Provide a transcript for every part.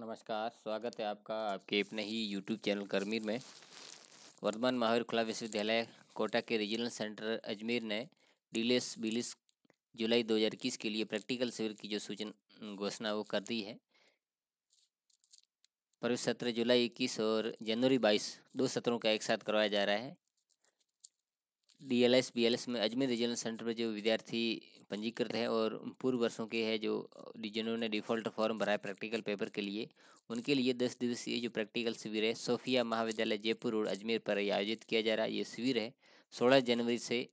नमस्कार स्वागत है आपका आपके अपने ही यूट्यूब चैनल करमीर में वर्धमान महावीर खुला विश्वविद्यालय कोटा के रीजनल सेंटर अजमेर ने डीलेस बिलिस जुलाई 2021 के लिए प्रैक्टिकल शिविर की जो सूचना घोषणा वो कर दी है प्रवेश सत्र जुलाई इक्कीस और जनवरी बाईस दो सत्रों का एक साथ करवाया जा रहा है डीएलएस बीएलएस में अजमेर रीजनल सेंटर पर जो विद्यार्थी पंजीकृत हैं और पूर्व वर्षों के हैं जो जिन्होंने डिफॉल्ट फॉर्म भरा है प्रैक्टिकल पेपर के लिए उनके लिए दस दिवसीय जो प्रैक्टिकल शिविर है सोफिया महाविद्यालय जयपुर रोड अजमेर पर आयोजित किया जा रहा है ये शिविर है सोलह जनवरी से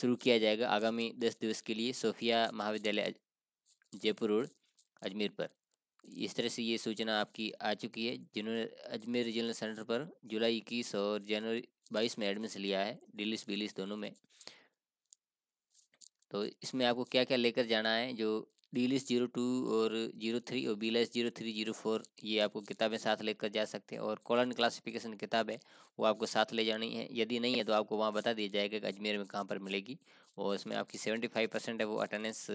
शुरू किया जाएगा आगामी दस दिवस के लिए सोफिया महाविद्यालय जयपुर रोड अजमेर पर इस तरह से ये सूचना आपकी आ चुकी है जिन्होंने अजमेर रीजनल सेंटर पर जुलाई इक्कीस और जनवरी बाईस में एडमिशन लिया है डिलिस बिलिस दोनों में तो इसमें आपको क्या क्या लेकर जाना है जो डी लिस्ट जीरो टू और जीरो थ्री और बी लाइस जीरो थ्री जीरो फोर ये आपको किताबें साथ लेकर जा सकते हैं और कॉलन क्लासिफिकेशन किताब है वो आपको साथ ले जानी है यदि नहीं है तो आपको वहाँ बता दिया जाएगा कि अजमेर में कहाँ पर मिलेगी और इसमें आपकी सेवेंटी फाइव परसेंट है वो अटेंडेंस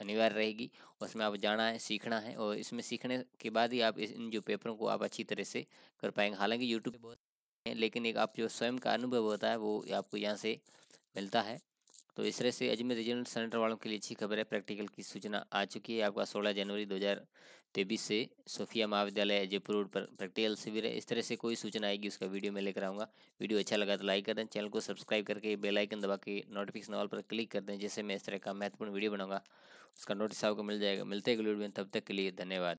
अनिवार्य रहेगी उसमें आप जाना है सीखना है और इसमें सीखने के बाद ही आप इस इन जो पेपरों को आप अच्छी तरह से कर पाएंगे हालांकि यूट्यूब बहुत है लेकिन एक आप जो स्वयं का अनुभव होता है वो आपको यहाँ से मिलता है तो इस तरह से अजमेर रीजनल सेंटर वालों के लिए अच्छी खबर है प्रैक्टिकल की सूचना आ चुकी है आपका सोलह जनवरी दो हज़ार तेबीस से सोफिया महाविद्यालय जयपुर रोड पर प्रैक्टिकल शिविर है इस तरह से कोई सूचना आएगी उसका वीडियो मैं लेकर आऊँगा वीडियो अच्छा लगा तो लाइक कर दें चैनल को सब्सक्राइब करके बेल आइकन दबा के नोटिफिकेशन ऑल पर क्लिक कर दें जैसे मैं इस तरह का महत्वपूर्ण वीडियो बनाऊंगा उसका नोटिस आपको मिल जाएगा मिलते हैं वीडियो में तब तक के लिए धन्यवाद